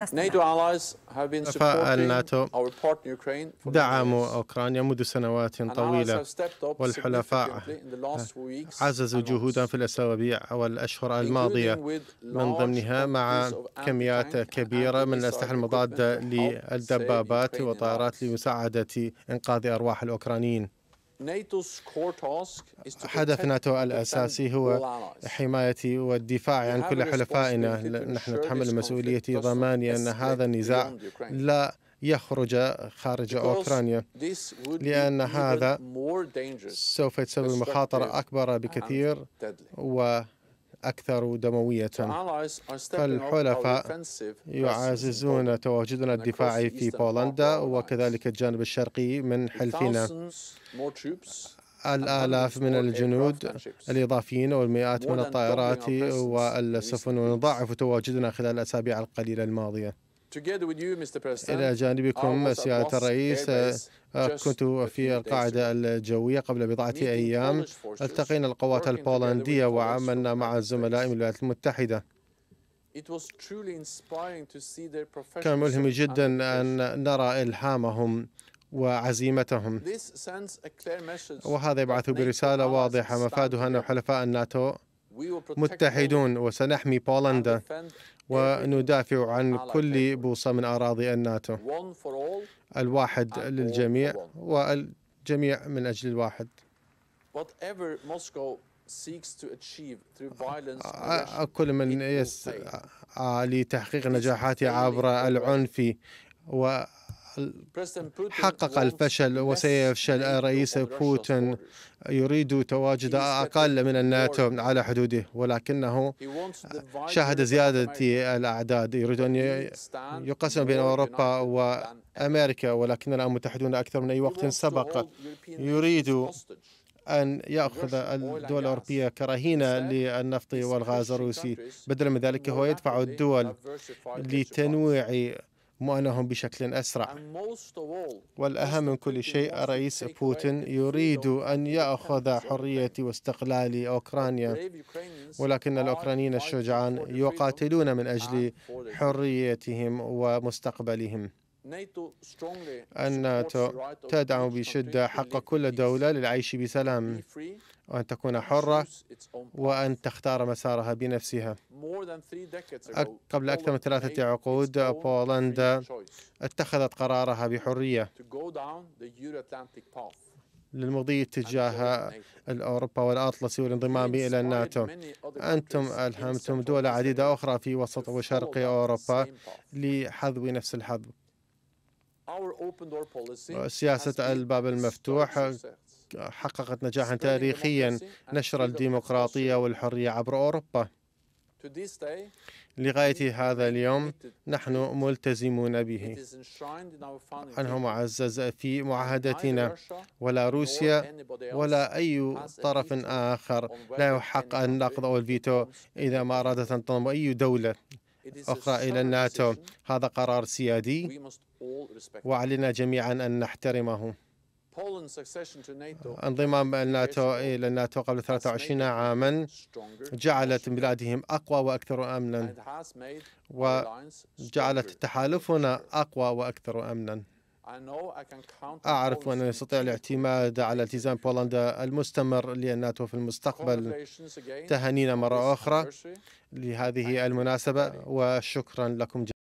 فالناتو دعموا أوكرانيا منذ سنوات طويلة والحلفاء عززوا جهودا في الأسابيع والأشهر الماضية من ضمنها مع كميات كبيرة من الأسلحة المضادة للدبابات والطائرات لمساعدة إنقاذ أرواح الأوكرانيين هدف ناتو الأساسي هو حماية والدفاع عن كل حلفائنا نحن نتحمل مسؤولية ضمان أن هذا النزاع لا يخرج خارج أوكرانيا لأن هذا سوف يتسبب مخاطرة أكبر بكثير و أكثر دموية فالحلفاء يعززون تواجدنا الدفاعي في بولندا وكذلك الجانب الشرقي من حلفنا الآلاف من الجنود الإضافيين والمئات من الطائرات والسفن ونضاعف تواجدنا خلال الأسابيع القليلة الماضية إلى جانبكم سيادة الرئيس آه، كنت في القاعدة الجوية قبل بضعة أيام التقينا القوات البولندية وعملنا مع الزملاء من الولايات المتحدة كان ملهم جدا أن نرى إلحامهم وعزيمتهم وهذا يبعث برسالة واضحة مفادها أن حلفاء الناتو متحدون وسنحمي بولندا وندافع عن كل بوصة من أراضي الناتو الواحد للجميع والجميع من أجل الواحد آه، آه، كل من يسعى آه، لتحقيق نجاحاته عبر العنف و حقق الفشل وسيفشل رئيس بوتين يريد تواجد أقل من الناتو على حدوده ولكنه شهد زيادة الأعداد يريد أن يقسم بين أوروبا وأمريكا ولكن الآن متحدون أكثر من أي وقت سبق يريد أن يأخذ الدول الأوروبية كرهينة للنفط والغاز الروسي بدلا من ذلك هو يدفع الدول لتنويع مؤنهم بشكل أسرع والأهم من كل شيء الرئيس بوتين يريد أن يأخذ حرية واستقلال أوكرانيا ولكن الأوكرانيين الشجعان يقاتلون من أجل حريتهم ومستقبلهم الناتو تدعم بشدة حق كل دولة للعيش بسلام وأن تكون حرة وأن تختار مسارها بنفسها قبل أكثر من ثلاثة عقود بولندا اتخذت قرارها بحرية للمضي اتجاه الأوروبا والأطلسي والانضمام إلى الناتو أنتم ألهمتم دول عديدة أخرى في وسط وشرق أوروبا لحذو نفس الحظ آه، سياسة الباب المفتوح حققت نجاحا تاريخيا نشر الديمقراطية والحرية عبر أوروبا لغاية هذا اليوم نحن ملتزمون به أنه معزز في معاهدتنا ولا روسيا ولا أي طرف آخر لا يحق أن نقض أو الفيتو إذا ما أرادت أن تنضم أي دولة أخرى إلى الناتو هذا قرار سيادي وعلينا جميعا أن نحترمه انضمام الناتو إلى الناتو إيه، قبل 23 عاما جعلت بلادهم أقوى وأكثر أمنا وجعلت تحالفنا أقوى وأكثر أمنا أعرف أنني أستطيع الاعتماد على التزام بولندا المستمر للناتو في المستقبل تهانينا مرة أخرى لهذه المناسبة وشكرا لكم جميعا